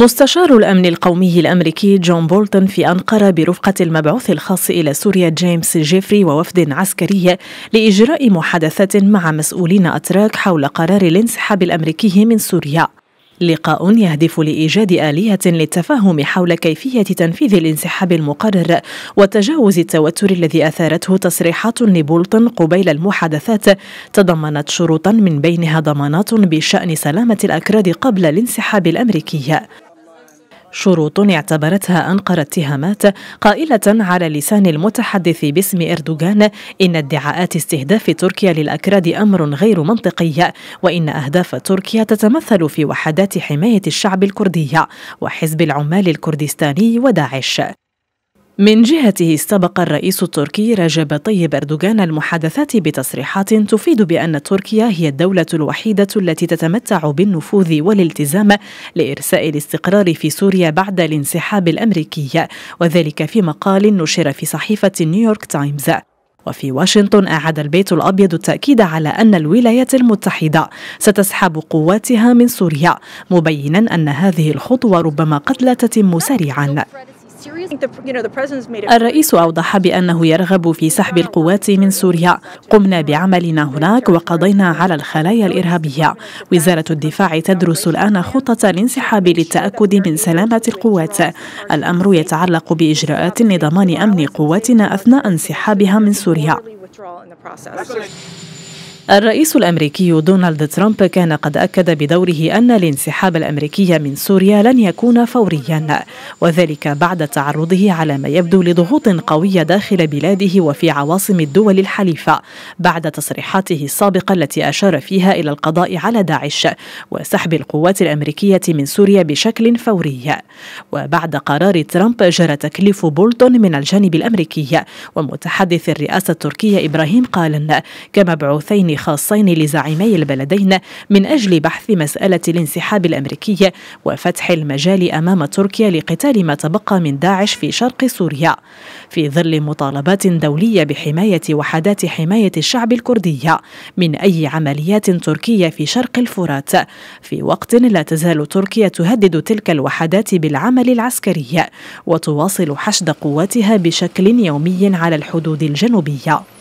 مستشار الأمن القومي الأمريكي جون بولتون في أنقرة برفقة المبعوث الخاص إلى سوريا جيمس جيفري ووفد عسكري لإجراء محادثات مع مسؤولين أتراك حول قرار الانسحاب الأمريكي من سوريا لقاء يهدف لايجاد اليه للتفاهم حول كيفيه تنفيذ الانسحاب المقرر وتجاوز التوتر الذي اثارته تصريحات لبولتون قبيل المحادثات تضمنت شروطا من بينها ضمانات بشان سلامه الاكراد قبل الانسحاب الامريكي شروط اعتبرتها أنقرة اتهامات قائلة على لسان المتحدث باسم إردوغان إن ادعاءات استهداف تركيا للأكراد أمر غير منطقي وإن أهداف تركيا تتمثل في وحدات حماية الشعب الكردي وحزب العمال الكردستاني وداعش من جهته استبق الرئيس التركي رجب طيب أردوغان المحادثات بتصريحات تفيد بأن تركيا هي الدولة الوحيدة التي تتمتع بالنفوذ والالتزام لإرساء الاستقرار في سوريا بعد الانسحاب الأمريكي وذلك في مقال نشر في صحيفة نيويورك تايمز وفي واشنطن أعاد البيت الأبيض التأكيد على أن الولايات المتحدة ستسحب قواتها من سوريا مبينا أن هذه الخطوة ربما قد لا تتم سريعا الرئيس أوضح بأنه يرغب في سحب القوات من سوريا قمنا بعملنا هناك وقضينا على الخلايا الإرهابية وزارة الدفاع تدرس الآن خطة الانسحاب للتأكد من سلامة القوات الأمر يتعلق بإجراءات لضمان أمن قواتنا أثناء انسحابها من سوريا الرئيس الامريكي دونالد ترامب كان قد اكد بدوره ان الانسحاب الامريكي من سوريا لن يكون فوريا وذلك بعد تعرضه على ما يبدو لضغوط قويه داخل بلاده وفي عواصم الدول الحليفه بعد تصريحاته السابقه التي اشار فيها الى القضاء على داعش وسحب القوات الامريكيه من سوريا بشكل فوري وبعد قرار ترامب جرى تكليف بولتون من الجانب الامريكي ومتحدث الرئاسه التركيه ابراهيم قالن كمبعوثين خاصين لزعيمي البلدين من أجل بحث مسألة الانسحاب الأمريكي وفتح المجال أمام تركيا لقتال ما تبقى من داعش في شرق سوريا في ظل مطالبات دولية بحماية وحدات حماية الشعب الكردية من أي عمليات تركية في شرق الفرات في وقت لا تزال تركيا تهدد تلك الوحدات بالعمل العسكري وتواصل حشد قواتها بشكل يومي على الحدود الجنوبيه